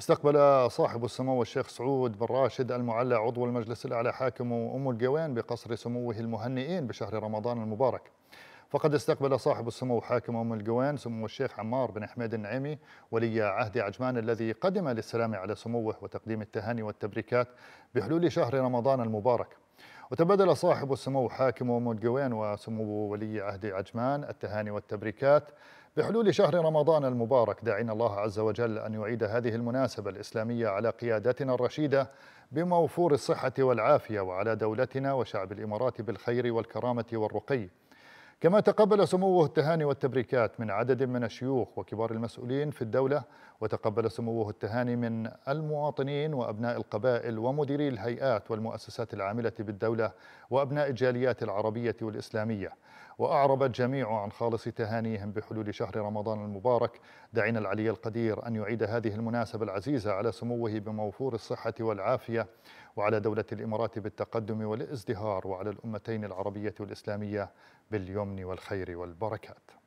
استقبل صاحب السمو الشيخ سعود بن راشد المعلى عضو المجلس الأعلى حاكم أم القوين بقصر سموه المهنئين بشهر رمضان المبارك فقد استقبل صاحب السمو حاكم أم القوين سمو الشيخ عمار بن حميد النعيمي ولي عهد عجمان الذي قدم للسلام على سموه وتقديم التهاني والتبريكات بحلول شهر رمضان المبارك وتبادل صاحب السمو حاكم مودغوين وسمو ولي عهد عجمان التهاني والتبريكات بحلول شهر رمضان المبارك داعين الله عز وجل أن يعيد هذه المناسبة الإسلامية على قيادتنا الرشيدة بموفور الصحة والعافية وعلى دولتنا وشعب الإمارات بالخير والكرامة والرقي كما تقبل سموه التهاني والتبريكات من عدد من الشيوخ وكبار المسؤولين في الدولة وتقبل سموه التهاني من المواطنين وأبناء القبائل ومديري الهيئات والمؤسسات العاملة بالدولة وأبناء الجاليات العربية والإسلامية وأعرب الجميع عن خالص تهانيهم بحلول شهر رمضان المبارك دعينا العلي القدير أن يعيد هذه المناسبة العزيزة على سموه بموفور الصحة والعافية وعلى دولة الإمارات بالتقدم والازدهار وعلى الأمتين العربية والإسلامية باليمن والخير والبركات